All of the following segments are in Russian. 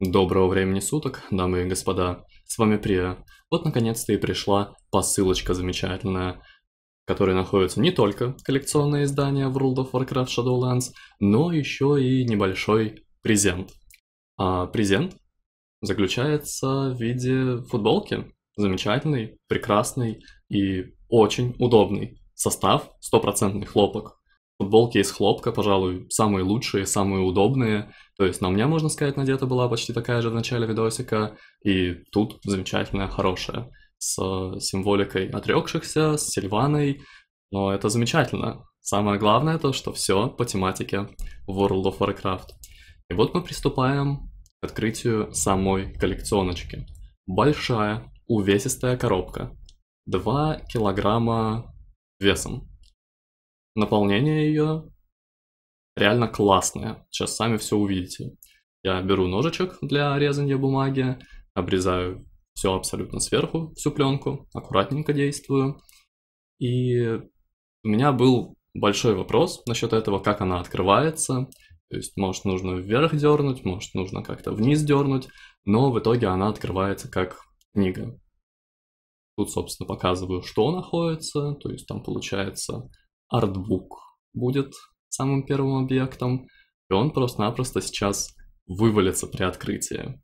Доброго времени суток, дамы и господа, с вами Прия. Вот наконец-то и пришла посылочка замечательная, в которой находятся не только коллекционные издания в World of Warcraft Shadowlands, но еще и небольшой презент. А презент заключается в виде футболки. Замечательный, прекрасный и очень удобный состав, стопроцентный хлопок. Футболки из хлопка, пожалуй, самые лучшие, самые удобные. То есть на мне, можно сказать, надета была почти такая же в начале видосика. И тут замечательная, хорошая. С символикой отрекшихся, с Сильваной. Но это замечательно. Самое главное то, что все по тематике World of Warcraft. И вот мы приступаем к открытию самой коллекционочки. Большая, увесистая коробка. 2 килограмма весом. Наполнение ее реально классное. Сейчас сами все увидите. Я беру ножичек для резания бумаги, обрезаю все абсолютно сверху, всю пленку, аккуратненько действую. И у меня был большой вопрос насчет этого, как она открывается. То есть, может, нужно вверх дернуть, может, нужно как-то вниз дернуть, но в итоге она открывается как книга. Тут, собственно, показываю, что находится, то есть там получается артбук будет самым первым объектом, и он просто-напросто сейчас вывалится при открытии.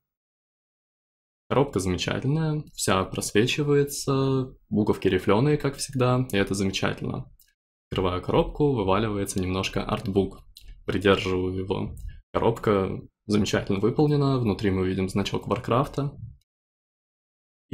Коробка замечательная, вся просвечивается, буковки рифленые, как всегда, и это замечательно. Открываю коробку, вываливается немножко артбук. Придерживаю его. Коробка замечательно выполнена, внутри мы видим значок Варкрафта,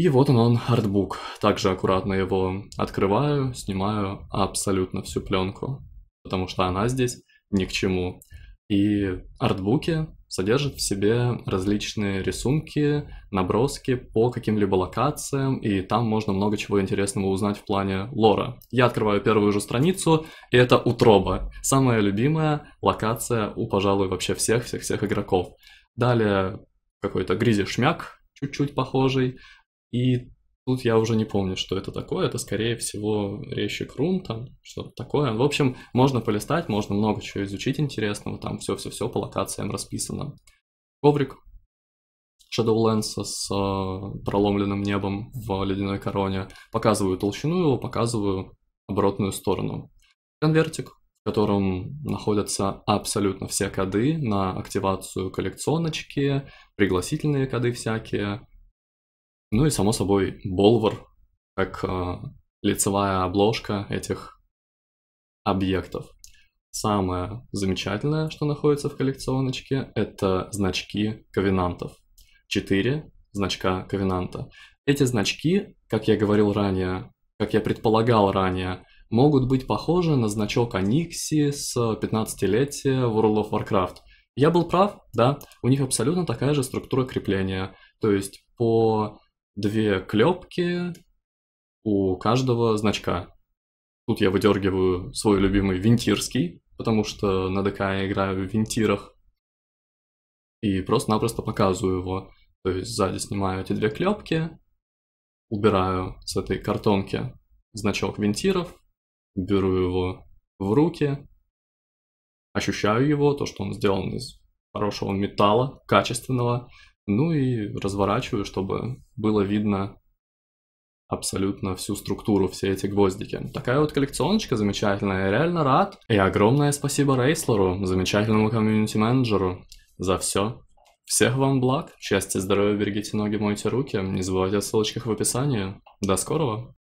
и вот он, он, артбук. Также аккуратно его открываю, снимаю абсолютно всю пленку, потому что она здесь ни к чему. И артбуки содержат в себе различные рисунки, наброски по каким-либо локациям, и там можно много чего интересного узнать в плане лора. Я открываю первую же страницу, и это утроба. Самая любимая локация у, пожалуй, вообще всех-всех-всех игроков. Далее какой-то гризи-шмяк, чуть-чуть похожий. И тут я уже не помню, что это такое. Это, скорее всего, рейщик рун, там что-то такое. В общем, можно полистать, можно много чего изучить интересного. Там все-все-все по локациям расписано. Коврик Shadowlands с э, проломленным небом в ледяной короне. Показываю толщину его, показываю оборотную сторону. Конвертик, в котором находятся абсолютно все коды на активацию коллекционочки, пригласительные коды всякие, ну и, само собой, Болвар, как э, лицевая обложка этих объектов. Самое замечательное, что находится в коллекционочке, это значки ковенантов. Четыре значка ковенанта. Эти значки, как я говорил ранее, как я предполагал ранее, могут быть похожи на значок Аникси с 15-летия World of Warcraft. Я был прав, да, у них абсолютно такая же структура крепления. То есть по две клепки у каждого значка. Тут я выдергиваю свой любимый винтирский, потому что на ДК я играю в винтирах. И просто-напросто показываю его. То есть сзади снимаю эти две клепки, убираю с этой картонки значок винтиров, беру его в руки, ощущаю его, то, что он сделан из хорошего металла, качественного, ну и разворачиваю, чтобы было видно абсолютно всю структуру, все эти гвоздики. Такая вот коллекционочка замечательная, я реально рад. И огромное спасибо Рейслеру, замечательному комьюнити-менеджеру, за все. Всех вам благ, счастья, здоровья, берегите ноги, мойте руки, не забывайте о ссылочках в описании. До скорого!